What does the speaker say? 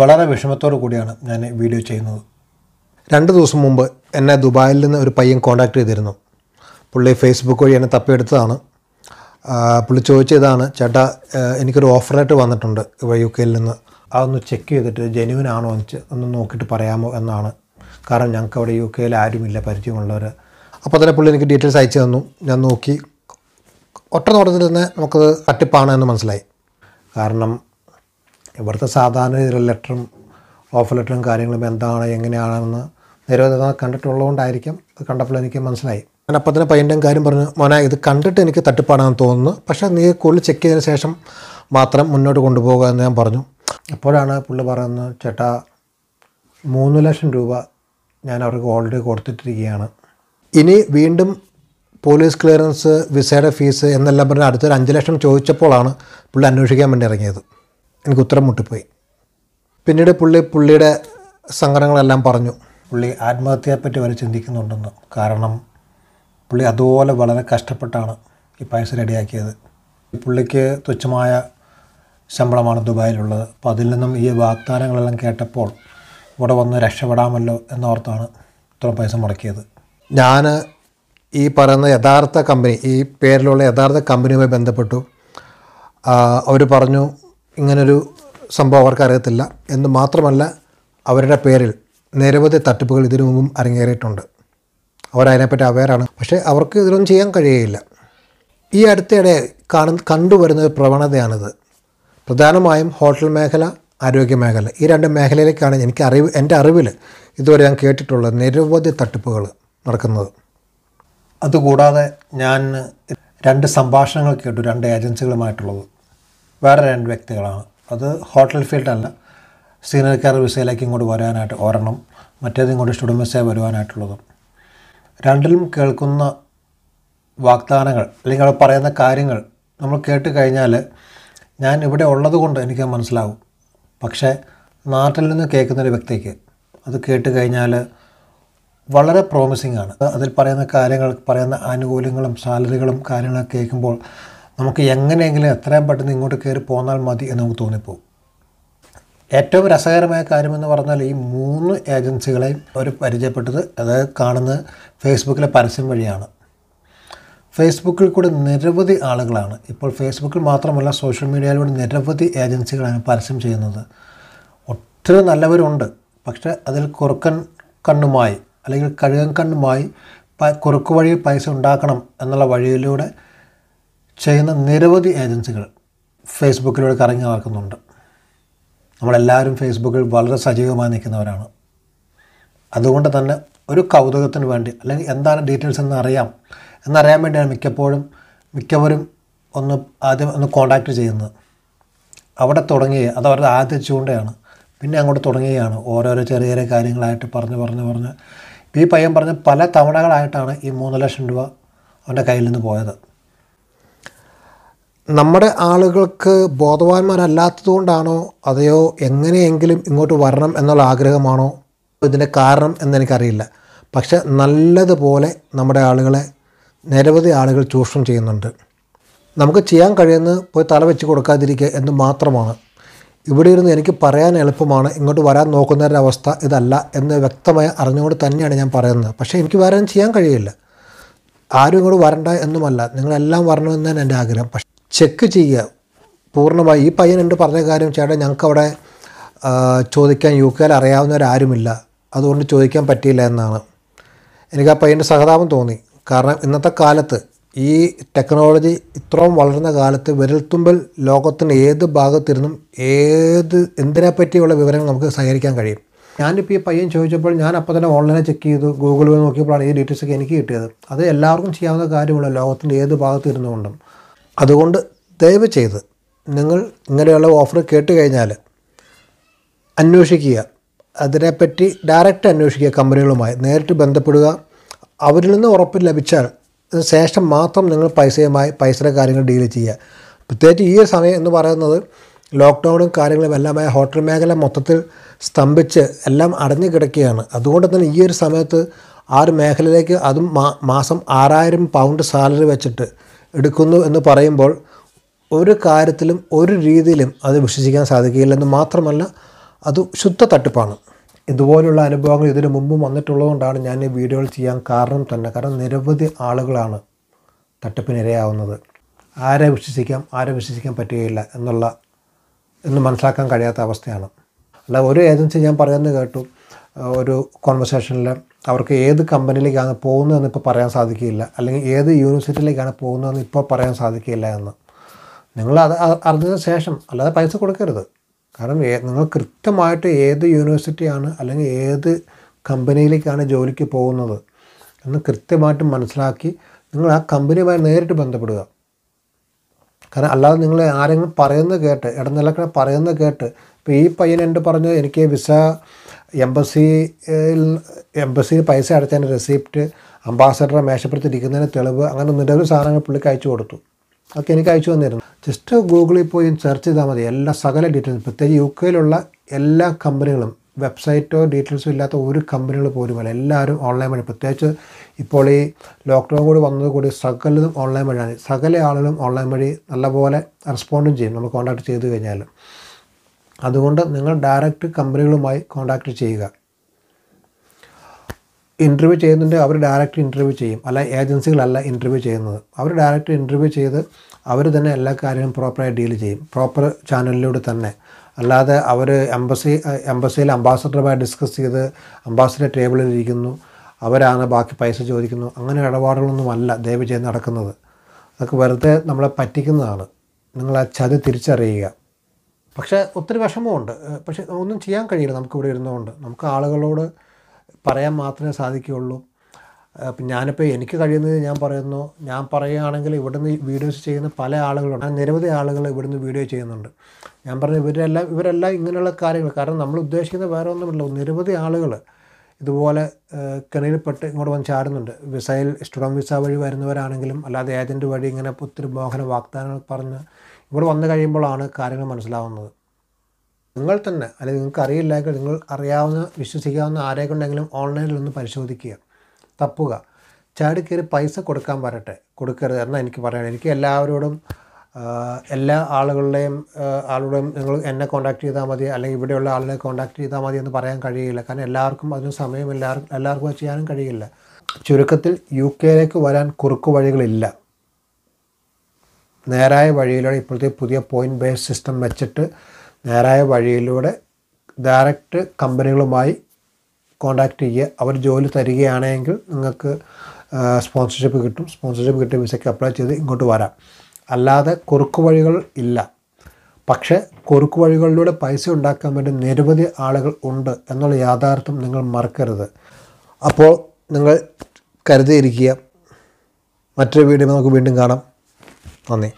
വളരെ വിഷമത്തോടു കൂടിയാണ് ഞാൻ വീഡിയോ ചെയ്യുന്നത് രണ്ട് ദിവസം മുമ്പ് എന്നെ ദുബായിൽ നിന്ന് ഒരു പയ്യൻ കോൺടാക്ട് ചെയ്തിരുന്നു പുള്ളി ഫേസ്ബുക്ക് വഴി എന്നെ തപ്പിയെടുത്തതാണ് പുള്ളി ചോദിച്ചതാണ് ചേട്ടാ എനിക്കൊരു ഓഫറായിട്ട് വന്നിട്ടുണ്ട് ഇവിടെ യു കെയിൽ നിന്ന് അതൊന്ന് ചെക്ക് ചെയ്തിട്ട് ജെനുവിൻ ആണോ എന്ന് ഒന്ന് നോക്കിയിട്ട് പറയാമോ എന്നാണ് കാരണം ഞങ്ങൾക്ക് അവിടെ യു കെയിൽ ആരുമില്ല പരിചയമുള്ളവർ അപ്പോൾ തന്നെ പുള്ളി എനിക്ക് ഡീറ്റെയിൽസ് അയച്ചു തന്നു ഞാൻ നോക്കി ഒറ്റ നോട്ടത്തിൽ തന്നെ നമുക്കത് തട്ടിപ്പാണ് എന്ന് മനസ്സിലായി കാരണം ഇവിടുത്തെ സാധാരണ ഒരു ലെറ്ററും ഓഫർ ലെറ്ററും കാര്യങ്ങളും എന്താണ് എങ്ങനെയാണെന്ന് നിരവധി തവണ കണ്ടിട്ടുള്ളതുകൊണ്ടായിരിക്കും അത് കണ്ടപ്പോൾ എനിക്ക് മനസ്സിലായി ഞാൻ അപ്പം തന്നെ പയ്യൻ്റെയും കാര്യം പറഞ്ഞു മോന ഇത് കണ്ടിട്ട് എനിക്ക് തട്ടിപ്പാണെന്ന് തോന്നുന്നു പക്ഷേ നീ കൂടുതൽ ചെക്ക് ചെയ്തതിന് ശേഷം മാത്രം മുന്നോട്ട് കൊണ്ടുപോകുക എന്ന് ഞാൻ പറഞ്ഞു അപ്പോഴാണ് പുള്ളി പറയുന്നത് ചേട്ടാ മൂന്ന് ലക്ഷം രൂപ ഞാൻ അവർക്ക് ഓൾറെഡി കൊടുത്തിട്ടിരിക്കുകയാണ് ഇനി വീണ്ടും പോലീസ് ക്ലിയറൻസ് വിസയുടെ ഫീസ് എന്നെല്ലാം പറഞ്ഞ് അടുത്തൊരു അഞ്ച് ലക്ഷം ചോദിച്ചപ്പോഴാണ് പുള്ളി അന്വേഷിക്കാൻ വേണ്ടി ഇറങ്ങിയത് എനിക്ക് ഉത്തരം മുട്ടിപ്പോയി പിന്നീട് പുള്ളി പുള്ളിയുടെ സങ്കടങ്ങളെല്ലാം പറഞ്ഞു പുള്ളി ആത്മഹത്യയെപ്പറ്റി വരെ ചിന്തിക്കുന്നുണ്ടെന്ന് കാരണം പുള്ളി അതുപോലെ വളരെ കഷ്ടപ്പെട്ടാണ് ഈ പൈസ റെഡിയാക്കിയത് പുള്ളിക്ക് തുച്ഛമായ ശമ്പളമാണ് ദുബായിലുള്ളത് അപ്പോൾ അതിൽ നിന്നും ഈ വാഗ്ദാനങ്ങളെല്ലാം കേട്ടപ്പോൾ ഇവിടെ വന്ന് രക്ഷപ്പെടാമല്ലോ എന്നോർത്താണ് ഇത്ര പൈസ മുടക്കിയത് ഞാൻ ഈ പറയുന്ന യഥാർത്ഥ കമ്പനി ഈ പേരിലുള്ള യഥാർത്ഥ കമ്പനിയുമായി ബന്ധപ്പെട്ടു അവർ പറഞ്ഞു ഇങ്ങനൊരു സംഭവം അവർക്കറിയത്തില്ല എന്ന് മാത്രമല്ല അവരുടെ പേരിൽ നിരവധി തട്ടിപ്പുകൾ ഇതിനു മുമ്പും അരങ്ങേറിയിട്ടുണ്ട് അവരതിനെപ്പറ്റി അവയറാണ് പക്ഷേ അവർക്ക് ഇതിനൊന്നും ചെയ്യാൻ കഴിയുകയില്ല ഈ അടുത്തിടെ കാണു കണ്ടുവരുന്ന ഒരു പ്രവണതയാണിത് പ്രധാനമായും ഹോട്ടൽ മേഖല ആരോഗ്യ മേഖല ഈ രണ്ട് മേഖലയിലേക്കാണ് എനിക്ക് അറിവ് എൻ്റെ അറിവിൽ ഇതുവരെ ഞാൻ കേട്ടിട്ടുള്ളത് നിരവധി തട്ടിപ്പുകൾ നടക്കുന്നത് അതുകൂടാതെ ഞാൻ രണ്ട് സംഭാഷണങ്ങൾ കേട്ടു രണ്ട് ഏജൻസികളുമായിട്ടുള്ളത് വേറെ രണ്ട് വ്യക്തികളാണ് അത് ഹോട്ടൽ ഫീൽഡ് അല്ല സീനിയർ കെയർ വിസയിലേക്ക് ഇങ്ങോട്ട് വരാനായിട്ട് ഒരെണ്ണം മറ്റേത് ഇങ്ങോട്ട് സ്റ്റുഡൻറ്റ് വിസയെ വരുവാനായിട്ടുള്ളതും രണ്ടിലും കേൾക്കുന്ന വാഗ്ദാനങ്ങൾ അല്ലെങ്കിൽ അവർ പറയുന്ന കാര്യങ്ങൾ നമ്മൾ കേട്ട് കഴിഞ്ഞാൽ ഞാൻ ഇവിടെ ഉള്ളത് കൊണ്ട് എനിക്ക് മനസ്സിലാവും പക്ഷേ നാട്ടിൽ നിന്ന് കേൾക്കുന്നൊരു ഒരു വ്യക്തിക്ക് അത് കേട്ട് കഴിഞ്ഞാൽ വളരെ പ്രോമിസിംഗ് ആണ് അതിൽ പറയുന്ന കാര്യങ്ങൾ പറയുന്ന ആനുകൂല്യങ്ങളും സാലറികളും കാര്യങ്ങളൊക്കെ കേൾക്കുമ്പോൾ നമുക്ക് എങ്ങനെയെങ്കിലും എത്രയും പെട്ടെന്ന് ഇങ്ങോട്ട് കയറി പോന്നാൽ മതി എന്ന് നമുക്ക് തോന്നിപ്പോകും ഏറ്റവും രസകരമായ കാര്യമെന്ന് പറഞ്ഞാൽ ഈ മൂന്ന് ഏജൻസികളെയും അവർ പരിചയപ്പെട്ടത് അതായത് കാണുന്നത് ഫേസ്ബുക്കിലെ പരസ്യം വഴിയാണ് ഫേസ്ബുക്കിൽ കൂടെ നിരവധി ആളുകളാണ് ഇപ്പോൾ ഫേസ്ബുക്കിൽ മാത്രമല്ല സോഷ്യൽ മീഡിയയിലൂടെ നിരവധി ഏജൻസികളാണ് പരസ്യം ചെയ്യുന്നത് ഒത്തിരി നല്ലവരുണ്ട് പക്ഷേ അതിൽ കുറുക്കൻ കണ്ണുമായി അല്ലെങ്കിൽ കഴുകൻ കണ്ണുമായി കുറുക്കു വഴി പൈസ ഉണ്ടാക്കണം എന്നുള്ള വഴിയിലൂടെ ചെയ്യുന്ന നിരവധി ഏജൻസികൾ ഫേസ്ബുക്കിലൂടെ കറങ്ങി നടക്കുന്നുണ്ട് നമ്മളെല്ലാവരും ഫേസ്ബുക്കിൽ വളരെ സജീവമായി നിൽക്കുന്നവരാണ് അതുകൊണ്ട് തന്നെ ഒരു കൗതുകത്തിന് വേണ്ടി അല്ലെങ്കിൽ എന്താണ് ഡീറ്റെയിൽസ് എന്ന് അറിയാം എന്നറിയാൻ വേണ്ടിയാണ് മിക്കപ്പോഴും മിക്കവരും ഒന്ന് ആദ്യം ഒന്ന് കോണ്ടാക്ട് ചെയ്യുന്നത് അവിടെ തുടങ്ങി അത് അവരുടെ ആദ്യ ചൂണ്ടയാണ് പിന്നെ അങ്ങോട്ട് തുടങ്ങുകയാണ് ഓരോരോ ചെറിയ ചെറിയ കാര്യങ്ങളായിട്ട് പറഞ്ഞ് പറഞ്ഞ് പറഞ്ഞ് ഈ പയ്യൻ പറഞ്ഞ് പല തവണകളായിട്ടാണ് ഈ മൂന്ന് ലക്ഷം രൂപ അവൻ്റെ കയ്യിൽ നിന്ന് പോയത് നമ്മുടെ ആളുകൾക്ക് ബോധവാന്മാരല്ലാത്തതുകൊണ്ടാണോ അതെയോ എങ്ങനെയെങ്കിലും ഇങ്ങോട്ട് വരണം എന്നുള്ള ആഗ്രഹമാണോ ഇതിൻ്റെ കാരണം എന്നെനിക്കറിയില്ല പക്ഷെ നല്ലതുപോലെ നമ്മുടെ ആളുകളെ നിരവധി ആളുകൾ ചൂഷണം ചെയ്യുന്നുണ്ട് നമുക്ക് ചെയ്യാൻ കഴിയുന്നത് പോയി തല വെച്ച് കൊടുക്കാതിരിക്കുക എന്ന് മാത്രമാണ് ഇവിടെ ഇരുന്ന് എനിക്ക് പറയാൻ എളുപ്പമാണ് ഇങ്ങോട്ട് വരാൻ നോക്കുന്നവരുടെ അവസ്ഥ ഇതല്ല എന്ന് വ്യക്തമായി അറിഞ്ഞുകൊണ്ട് തന്നെയാണ് ഞാൻ പറയുന്നത് പക്ഷേ എനിക്ക് വേറെ ചെയ്യാൻ കഴിയില്ല ആരും ഇങ്ങോട്ട് വരണ്ട എന്നുമല്ല നിങ്ങളെല്ലാം വരണമെന്നാണ് എൻ്റെ ആഗ്രഹം പക്ഷേ ചെക്ക് ചെയ്യുക പൂർണ്ണമായി ഈ പയ്യൻ എന്നോട് പറഞ്ഞ കാര്യം ചേട്ടാ അവിടെ ചോദിക്കാൻ യു കെയിൽ അറിയാവുന്നവരാരുമില്ല അതുകൊണ്ട് ചോദിക്കാൻ പറ്റിയില്ല എന്നാണ് എനിക്ക് ആ പയ്യൻ്റെ സഹതാപം തോന്നി കാരണം ഇന്നത്തെ കാലത്ത് ഈ ടെക്നോളജി ഇത്രയും വളർന്ന കാലത്ത് വിരൽത്തുമ്പിൽ ലോകത്തിന് ഏത് ഭാഗത്തിരുന്നും ഏത് എന്തിനെപ്പറ്റിയുള്ള വിവരങ്ങൾ നമുക്ക് സഹകരിക്കാൻ കഴിയും ഞാനിപ്പോൾ ഈ പയ്യൻ ചോദിച്ചപ്പോൾ ഞാൻ അപ്പോൾ തന്നെ ഓൺലൈനിൽ ചെക്ക് ചെയ്തു ഗൂഗിളിൽ നോക്കിയപ്പോഴാണ് ഈ ഒക്കെ എനിക്ക് കിട്ടിയത് അത് എല്ലാവർക്കും ചെയ്യാവുന്ന കാര്യമുള്ള ലോകത്തിൻ്റെ ഏത് ഭാഗത്ത് ഇരുന്നുകൊണ്ടും അതുകൊണ്ട് ദയവ് ചെയ്ത് നിങ്ങൾ ഇങ്ങനെയുള്ള ഓഫർ കേട്ട് കഴിഞ്ഞാൽ അന്വേഷിക്കുക അതിനെപ്പറ്റി ഡയറക്റ്റ് അന്വേഷിക്കുക കമ്പനികളുമായി നേരിട്ട് ബന്ധപ്പെടുക അവരിൽ നിന്ന് ഉറപ്പ് ലഭിച്ചാൽ ശേഷം മാത്രം നിങ്ങൾ പൈസയുമായി പൈസയുടെ കാര്യങ്ങൾ ഡീൽ ചെയ്യുക പ്രത്യേകിച്ച് ഈ സമയം എന്ന് പറയുന്നത് ലോക്ക്ഡൗണും കാര്യങ്ങളും എല്ലാമായ ഹോട്ടൽ മേഖല മൊത്തത്തിൽ സ്തംഭിച്ച് എല്ലാം അടഞ്ഞു കിടക്കുകയാണ് അതുകൊണ്ട് തന്നെ ഈ ഒരു സമയത്ത് ആ ഒരു മേഖലയിലേക്ക് അതും മാസം ആറായിരം പൗണ്ട് സാലറി വെച്ചിട്ട് എടുക്കുന്നു എന്ന് പറയുമ്പോൾ ഒരു കാര്യത്തിലും ഒരു രീതിയിലും അത് വിശ്വസിക്കാൻ സാധിക്കുകയില്ലെന്ന് മാത്രമല്ല അത് ശുദ്ധ തട്ടിപ്പാണ് ഇതുപോലുള്ള അനുഭവങ്ങൾ ഇതിനു മുമ്പും വന്നിട്ടുള്ളതുകൊണ്ടാണ് ഞാൻ ഈ വീഡിയോകൾ ചെയ്യാൻ കാരണം തന്നെ കാരണം നിരവധി ആളുകളാണ് തട്ടിപ്പിനിരയാവുന്നത് ആരെ വിശ്വസിക്കാം ആരെ വിശ്വസിക്കാൻ പറ്റുകയില്ല എന്നുള്ള എന്ന് മനസ്സിലാക്കാൻ കഴിയാത്ത അവസ്ഥയാണ് അല്ല ഒരു ഏജൻസി ഞാൻ പറയുന്നത് കേട്ടു ഒരു കോൺവെർസേഷനിൽ അവർക്ക് ഏത് കമ്പനിയിലേക്കാണ് പോകുന്നതെന്ന് ഇപ്പോൾ പറയാൻ സാധിക്കില്ല അല്ലെങ്കിൽ ഏത് യൂണിവേഴ്സിറ്റിയിലേക്കാണ് പോകുന്നതെന്ന് ഇപ്പോൾ പറയാൻ സാധിക്കില്ല എന്ന് നിങ്ങൾ അത് അറിഞ്ഞതിന് ശേഷം അല്ലാതെ പൈസ കൊടുക്കരുത് കാരണം നിങ്ങൾ കൃത്യമായിട്ട് ഏത് യൂണിവേഴ്സിറ്റിയാണ് അല്ലെങ്കിൽ ഏത് കമ്പനിയിലേക്കാണ് ജോലിക്ക് പോകുന്നത് എന്ന് കൃത്യമായിട്ട് മനസ്സിലാക്കി നിങ്ങൾ ആ കമ്പനിയുമായി നേരിട്ട് ബന്ധപ്പെടുക കാരണം അല്ലാതെ നിങ്ങൾ ആരെങ്കിലും പറയുന്നത് കേട്ട് ഇടനിലക്കണ പറയുന്നത് കേട്ട് ഇപ്പോൾ ഈ പയ്യൻ എൻ്റെ പറഞ്ഞ് എനിക്ക് വിസ എംബസിയിൽ എംബസിയിൽ പൈസ അടച്ചതിൻ്റെ റെസിപ്റ്റ് അംബാസഡറെ മേശപ്പെടുത്തിയിരിക്കുന്നതിന് തെളിവ് അങ്ങനെ നിരവധി സാധനങ്ങൾ പുള്ളിക്ക് അയച്ചു കൊടുത്തു അതൊക്കെ എനിക്ക് അയച്ചു തന്നിരുന്നു ജസ്റ്റ് ഗൂഗിളിൽ പോയി സെർച്ച് ചെയ്താൽ മതി എല്ലാ സകല ഡീറ്റെയിൽസ് പ്രത്യേകിച്ച് യു കെയിലുള്ള എല്ലാ കമ്പനികളും വെബ്സൈറ്റോ ഡീറ്റെയിൽസോ ഇല്ലാത്ത ഒരു കമ്പനികൾ പോലുമല്ല എല്ലാവരും ഓൺലൈൻ വഴി പ്രത്യേകിച്ച് ഇപ്പോൾ ഈ ലോക്ക്ഡൗൺ കൂടി വന്നത് കൂടി സകലതും ഓൺലൈൻ വഴിയാണ് സകല ആളുകളും ഓൺലൈൻ വഴി നല്ലപോലെ റെസ്പോണ്ടും ചെയ്യും നമ്മൾ കോൺടാക്ട് ചെയ്ത് കഴിഞ്ഞാൽ അതുകൊണ്ട് നിങ്ങൾ ഡയറക്റ്റ് കമ്പനികളുമായി കോൺടാക്റ്റ് ചെയ്യുക ഇൻ്റർവ്യൂ ചെയ്യുന്നുണ്ട് അവർ ഡയറക്റ്റ് ഇൻ്റർവ്യൂ ചെയ്യും അല്ല ഏജൻസികളല്ല ഇൻ്റർവ്യൂ ചെയ്യുന്നത് അവർ ഡയറക്റ്റ് ഇൻ്റർവ്യൂ ചെയ്ത് അവർ തന്നെ എല്ലാ കാര്യവും പ്രോപ്പറായി ഡീൽ ചെയ്യും പ്രോപ്പർ ചാനലിലൂടെ തന്നെ അല്ലാതെ അവർ എംബസി എംബസിയിൽ അംബാസഡറുമായി ഡിസ്കസ് ചെയ്ത് അംബാസിഡർ ടേബിളിൽ ഇരിക്കുന്നു അവരാണ് ബാക്കി പൈസ ചോദിക്കുന്നു അങ്ങനെ ഇടപാടുകളൊന്നുമല്ല ദയവ് ചെയ്ത് നടക്കുന്നത് അതൊക്കെ വെറുതെ നമ്മളെ പറ്റിക്കുന്നതാണ് നിങ്ങൾ ആ ചതി തിരിച്ചറിയുക പക്ഷേ ഒത്തിരി വിഷമമുണ്ട് പക്ഷേ ഒന്നും ചെയ്യാൻ കഴിയില്ല നമുക്കിവിടെ ഇരുന്നുകൊണ്ട് നമുക്ക് ആളുകളോട് പറയാൻ മാത്രമേ സാധിക്കുകയുള്ളൂ അപ്പം ഞാനിപ്പോൾ എനിക്ക് കഴിയുന്നത് ഞാൻ പറയുന്നു ഞാൻ പറയുകയാണെങ്കിൽ ഇവിടുന്ന് വീഡിയോസ് ചെയ്യുന്ന പല ആളുകളുണ്ട് നിരവധി ആളുകൾ ഇവിടുന്ന് വീഡിയോ ചെയ്യുന്നുണ്ട് ഞാൻ പറഞ്ഞു ഇവരെല്ലാം ഇവരെല്ലാം ഇങ്ങനെയുള്ള കാര്യങ്ങൾ കാരണം നമ്മൾ ഉദ്ദേശിക്കുന്ന വേറെ ഒന്നുമില്ല നിരവധി ആളുകൾ ഇതുപോലെ കെണിയിൽപ്പെട്ട് ഇങ്ങോട്ട് വന്ന് ചാടുന്നുണ്ട് വിസയിൽ സ്റ്റുഡൻറ്റ് വിസ വഴി വരുന്നവരാണെങ്കിലും അല്ലാതെ ഏജൻറ്റ് വഴി ഇങ്ങനെ ഒത്തിരി മോഹന വാഗ്ദാനങ്ങൾ പറഞ്ഞ് ഇവിടെ വന്നു കഴിയുമ്പോഴാണ് കാര്യങ്ങൾ മനസ്സിലാവുന്നത് നിങ്ങൾ തന്നെ അല്ലെങ്കിൽ നിങ്ങൾക്ക് അറിയില്ലെങ്കിൽ നിങ്ങൾ അറിയാവുന്ന വിശ്വസിക്കാവുന്ന ആരെക്കൊണ്ടെങ്കിലും ഓൺലൈനിൽ ഒന്ന് പരിശോധിക്കുക തപ്പുക ചാടി കയറി പൈസ കൊടുക്കാൻ വരട്ടെ കൊടുക്കരുത് എന്നാൽ എനിക്ക് പറയാൻ എനിക്ക് എല്ലാവരോടും എല്ലാ ആളുകളുടെയും ആളുടെയും നിങ്ങൾ എന്നെ കോൺടാക്ട് ചെയ്താൽ മതി അല്ലെങ്കിൽ ഇവിടെയുള്ള ആളിനെ കോൺടാക്ട് ചെയ്താൽ മതി എന്ന് പറയാൻ കഴിയില്ല കാരണം എല്ലാവർക്കും അതിന് സമയം എല്ലാവർക്കും എല്ലാവർക്കും അത് ചെയ്യാനും കഴിയില്ല ചുരുക്കത്തിൽ യു കെയിലേക്ക് വരാൻ കുറുക്കു വഴികളില്ല നേരായ വഴിയിലൂടെ ഇപ്പോഴത്തെ പുതിയ പോയിൻറ്റ് ബേസ് സിസ്റ്റം വെച്ചിട്ട് നേരായ വഴിയിലൂടെ ഡയറക്റ്റ് കമ്പനികളുമായി കോണ്ടാക്റ്റ് ചെയ്യുക അവർ ജോലി തരികയാണെങ്കിൽ നിങ്ങൾക്ക് സ്പോൺസർഷിപ്പ് കിട്ടും സ്പോൺസർഷിപ്പ് കിട്ടിയ വിസയ്ക്ക് അപ്ലൈ ചെയ്ത് ഇങ്ങോട്ട് വരാം അല്ലാതെ കുറുക്കു വഴികൾ ഇല്ല പക്ഷേ കുറുക്കു വഴികളിലൂടെ പൈസ ഉണ്ടാക്കാൻ വേണ്ടി നിരവധി ആളുകൾ ഉണ്ട് എന്നുള്ള യാഥാർത്ഥ്യം നിങ്ങൾ മറക്കരുത് അപ്പോൾ നിങ്ങൾ കരുതിയിരിക്കുക മറ്റൊരു വീഡിയോ നമുക്ക് വീണ്ടും കാണാം നന്ദി